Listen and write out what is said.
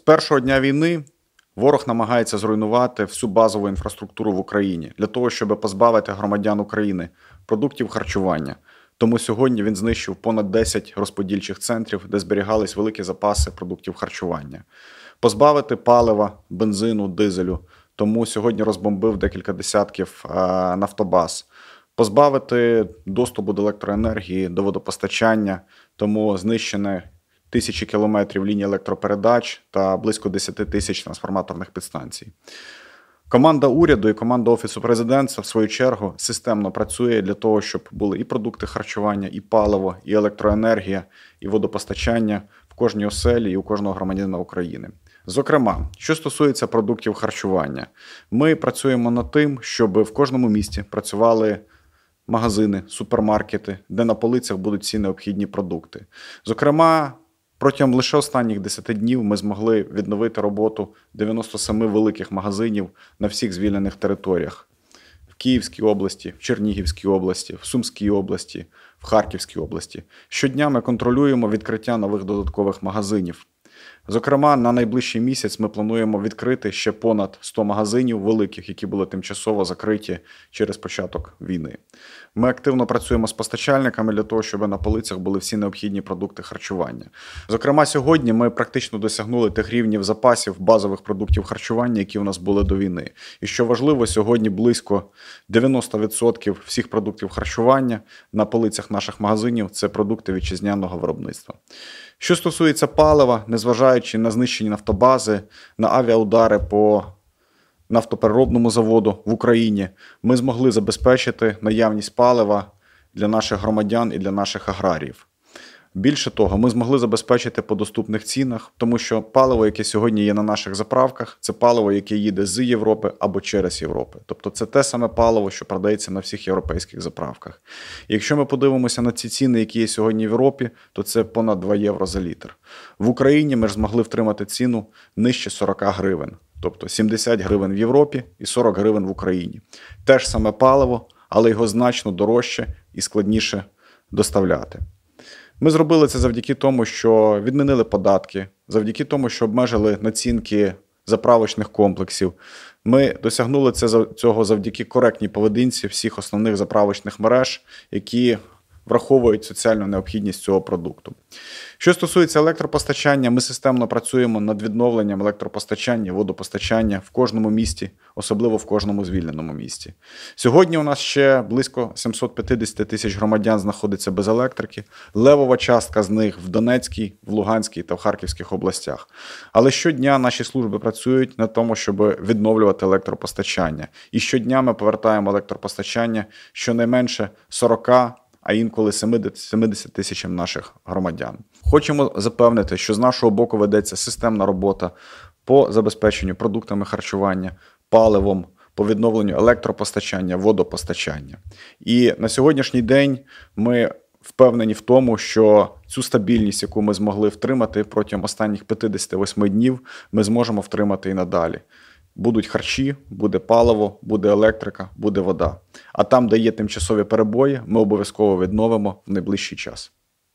З першого дня війни ворог намагається зруйнувати всю базову інфраструктуру в Україні для того, щоб позбавити громадян України продуктів харчування. Тому сьогодні він знищив понад 10 розподільчих центрів, де зберігались великі запаси продуктів харчування, позбавити палива, бензину, дизелю. Тому сьогодні розбомбив декілька десятків е, нафтобаз, позбавити доступу до електроенергії, до водопостачання, тому знищене тисячі кілометрів ліній електропередач та близько 10 тисяч трансформаторних підстанцій. Команда уряду і команда офісу президента в свою чергу системно працює для того, щоб були і продукти харчування, і паливо, і електроенергія, і водопостачання в кожній оселі і у кожного громадянина України. Зокрема, що стосується продуктів харчування, ми працюємо над тим, щоб в кожному місті працювали. Магазини, супермаркети, де на полицях будуть всі необхідні продукти. Зокрема, Протягом лише останніх 10 днів ми змогли відновити роботу 97 великих магазинів на всіх звільнених територіях в Київській області, в Чернігівській області, в Сумській області, в Харківській області. Щодня ми контролюємо відкриття нових додаткових магазинів. Зокрема, на найближчий місяць ми плануємо відкрити ще понад 100 магазинів великих, які були тимчасово закриті через початок війни. Ми активно працюємо з постачальниками для того, щоб на полицях були всі необхідні продукти харчування. Зокрема, сьогодні ми практично досягнули тих рівнів запасів базових продуктів харчування, які у нас були до війни. І що важливо, сьогодні близько 90% всіх продуктів харчування на полицях наших магазинів це продукти вітчизняного виробництва. Що стосується палива, незважаючи Зважаючи на знищені нафтобази, на авіаудари по нафтопереробному заводу в Україні, ми змогли забезпечити наявність палива для наших громадян і для наших аграріїв. Більше того, ми змогли забезпечити по доступних цінах, тому що паливо, яке сьогодні є на наших заправках, це паливо, яке їде з Європи або через Європу. Тобто це те саме паливо, що продається на всіх європейських заправках. І якщо ми подивимося на ці ціни, які є сьогодні в Європі, то це понад 2 євро за літр. В Україні ми ж змогли втримати ціну нижче 40 гривень, тобто 70 гривень в Європі і 40 гривень в Україні. Те ж саме паливо, але його значно дорожче і складніше доставляти. Ми зробили це завдяки тому, що відмінили податки, завдяки тому, що обмежили націнки заправочних комплексів. Ми досягнули це цього завдяки коректній поведінці всіх основних заправочних мереж, які враховують соціальну необхідність цього продукту. Що стосується електропостачання, ми системно працюємо над відновленням електропостачання, водопостачання в кожному місті, особливо в кожному звільненому місті. Сьогодні у нас ще близько 750 тисяч громадян знаходиться без електрики. Левова частка з них в Донецькій, в Луганській та в Харківських областях. Але щодня наші служби працюють на тому, щоб відновлювати електропостачання. І щодня ми повертаємо електропостачання щонайменше 40 а інколи 70 тисячам наших громадян. Хочемо запевнити, що з нашого боку ведеться системна робота по забезпеченню продуктами харчування, паливом. По відновленню електропостачання, водопостачання, і на сьогоднішній день ми впевнені в тому, що цю стабільність, яку ми змогли втримати протягом останніх 58 днів, ми зможемо втримати і надалі. Будуть харчі, буде паливо, буде електрика, буде вода. А там, де є тимчасові перебої, ми обов'язково відновимо в найближчий час.